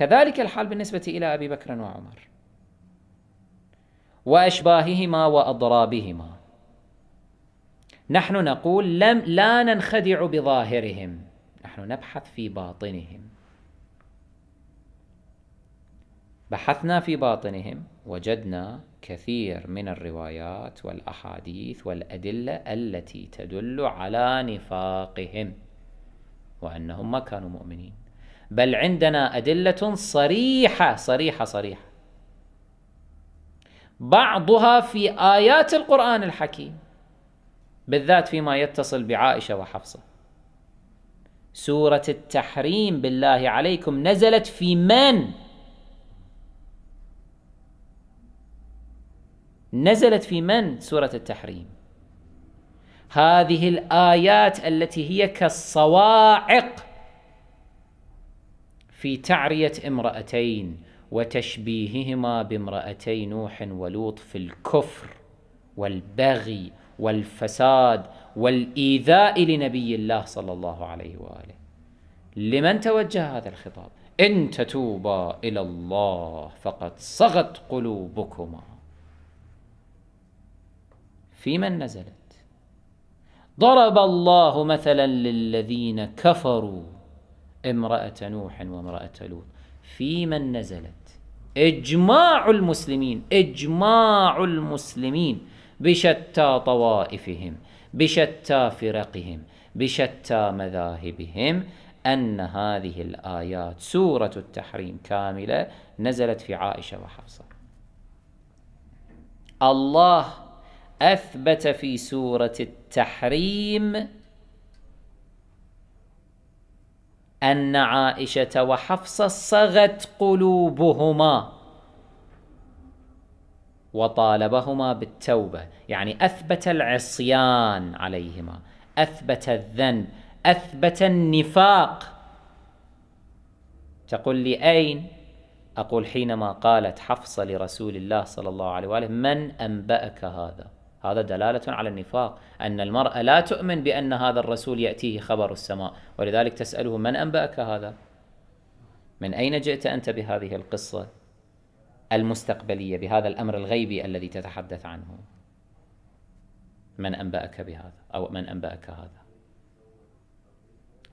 كذلك الحال بالنسبة إلى أبي بكر وعمر وأشباههما وأضرابهما نحن نقول لم لا ننخدع بظاهرهم نحن نبحث في باطنهم بحثنا في باطنهم وجدنا كثير من الروايات والاحاديث والادله التي تدل على نفاقهم وانهم ما كانوا مؤمنين بل عندنا أدلة صريحة صريحة صريحة بعضها في آيات القرآن الحكيم بالذات فيما يتصل بعائشة وحفصة سورة التحريم بالله عليكم نزلت في من؟ نزلت في من سورة التحريم؟ هذه الآيات التي هي كالصواعق في تعرية امرأتين وتشبيههما بامرأتي نوح ولوط في الكفر والبغي والفساد والإيذاء لنبي الله صلى الله عليه وآله لمن توجه هذا الخطاب إن تتوبا إلى الله فقد صغت قلوبكما في من نزلت ضرب الله مثلا للذين كفروا امرأة نوح وامرأة لوط في من نزلت إجماع المسلمين إجماع المسلمين بشتى طوائفهم بشتى فرقهم بشتى مذاهبهم أن هذه الآيات سورة التحريم كاملة نزلت في عائشة وحفصة الله أثبت في سورة التحريم أن عائشة وحفصة صغت قلوبهما وطالبهما بالتوبة يعني أثبت العصيان عليهما أثبت الذنب أثبت النفاق تقول لي أين أقول حينما قالت حفصة لرسول الله صلى الله عليه وآله من أنبأك هذا هذا دلالة على النفاق أن المرأة لا تؤمن بأن هذا الرسول يأتيه خبر السماء ولذلك تسأله من أنبأك هذا من أين جئت أنت بهذه القصة المستقبلية بهذا الأمر الغيبي الذي تتحدث عنه من أنبأك بهذا أو من أنبأك هذا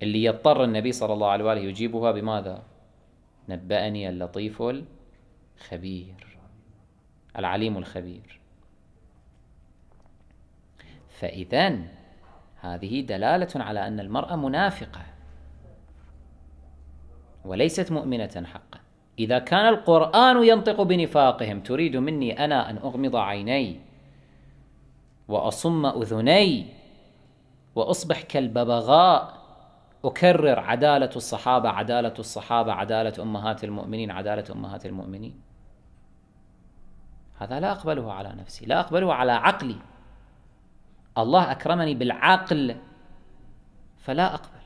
اللي يضطر النبي صلى الله عليه وآله يجيبها بماذا نبأني اللطيف الخبير العليم الخبير فإذا هذه دلالة على أن المرأة منافقة وليست مؤمنة حقا إذا كان القرآن ينطق بنفاقهم تريد مني أنا أن أغمض عيني وأصم أذني وأصبح كالببغاء أكرر عدالة الصحابة عدالة الصحابة عدالة أمهات المؤمنين عدالة أمهات المؤمنين هذا لا أقبله على نفسي لا أقبله على عقلي الله اكرمني بالعقل فلا اقبل